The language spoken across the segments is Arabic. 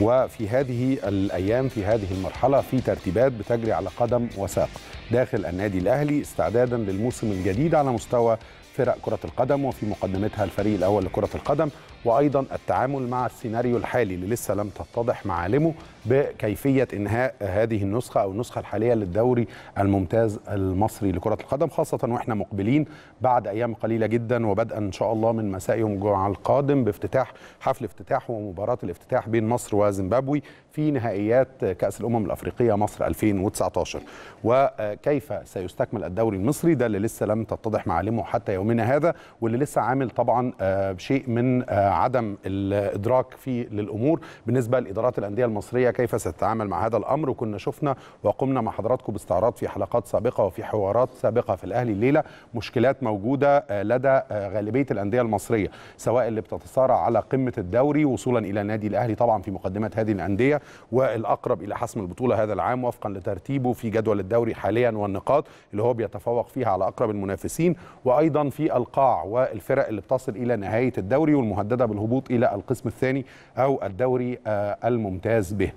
وفي هذه الأيام في هذه المرحلة في ترتيبات بتجري على قدم وساق داخل النادي الأهلي استعدادا للموسم الجديد على مستوى فرق كرة القدم وفي مقدمتها الفريق الأول لكرة القدم وأيضا التعامل مع السيناريو الحالي اللي لسه لم تتضح معالمه بكيفية إنهاء هذه النسخة أو النسخة الحالية للدوري الممتاز المصري لكرة القدم خاصة وإحنا مقبلين بعد أيام قليلة جدا وبدءا إن شاء الله من مساء يوم الجمعة القادم بافتتاح حفل افتتاح ومباراة الافتتاح بين مصر وزيمبابوي في نهائيات كأس الأمم الأفريقية مصر 2019 وكيف سيستكمل الدوري المصري ده اللي لسه لم تتضح معالمه حتى يوم يومنا هذا واللي لسه عامل طبعا آه، شيء من آه، عدم الادراك في للامور بالنسبه لادارات الانديه المصريه كيف ستتعامل مع هذا الامر وكنا شفنا وقمنا مع حضراتكم باستعراض في حلقات سابقه وفي حوارات سابقه في الاهلي الليله مشكلات موجوده آه، لدى غالبيه الانديه المصريه سواء اللي بتتصارع على قمه الدوري وصولا الى النادي الاهلي طبعا في مقدمه هذه الانديه والاقرب الى حسم البطوله هذا العام وفقا لترتيبه في جدول الدوري حاليا والنقاط اللي هو بيتفوق فيها على اقرب المنافسين وايضا في القاع والفرق اللي بتصل إلى نهاية الدوري والمهددة بالهبوط إلى القسم الثاني أو الدوري آه، الممتاز به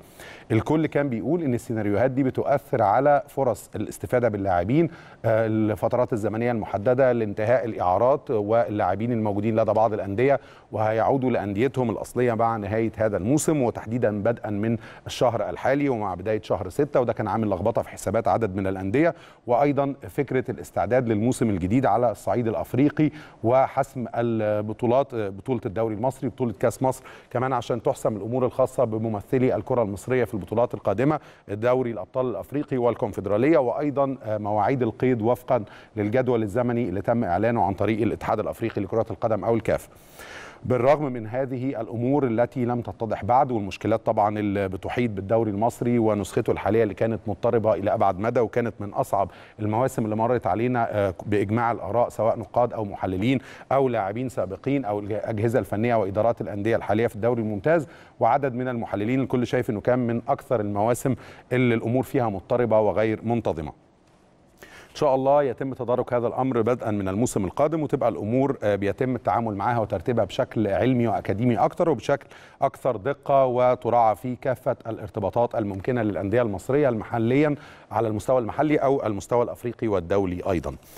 الكل كان بيقول ان السيناريوهات دي بتؤثر على فرص الاستفاده باللاعبين آه، الفترات الزمنيه المحدده لانتهاء الاعارات واللاعبين الموجودين لدى بعض الانديه وهيعودوا لانديتهم الاصليه مع نهايه هذا الموسم وتحديدا بدءا من الشهر الحالي ومع بدايه شهر 6 وده كان عامل لخبطه في حسابات عدد من الانديه وايضا فكره الاستعداد للموسم الجديد على الصعيد الافريقي الافريقي وحسم البطولات بطوله الدوري المصري بطوله كاس مصر كمان عشان تحسم الامور الخاصه بممثلي الكره المصريه في البطولات القادمه دوري الابطال الافريقي والكونفدراليه وايضا مواعيد القيد وفقا للجدول الزمني اللي تم اعلانه عن طريق الاتحاد الافريقي لكره القدم او الكاف بالرغم من هذه الامور التي لم تتضح بعد والمشكلات طبعا اللي بتحيط بالدوري المصري ونسخته الحاليه اللي كانت مضطربه الى ابعد مدى وكانت من اصعب المواسم اللي مرت علينا آه، باجماع الاراء سواء نقاد او محللين او لاعبين سابقين او الاجهزه الفنيه وادارات الانديه الحاليه في الدوري الممتاز وعدد من المحللين الكل شايف انه كان من اكثر المواسم اللي الامور فيها مضطربه وغير منتظمه شاء الله يتم تدارك هذا الامر بدءا من الموسم القادم وتبقى الامور آه، بيتم التعامل معها وترتيبها بشكل علمي واكاديمي اكثر وبشكل اكثر دقه وتراعى في كافه الارتباطات الممكنه للانديه المصريه محليا على المستوى المحلي او المستوى الافريقي والدولي ايضا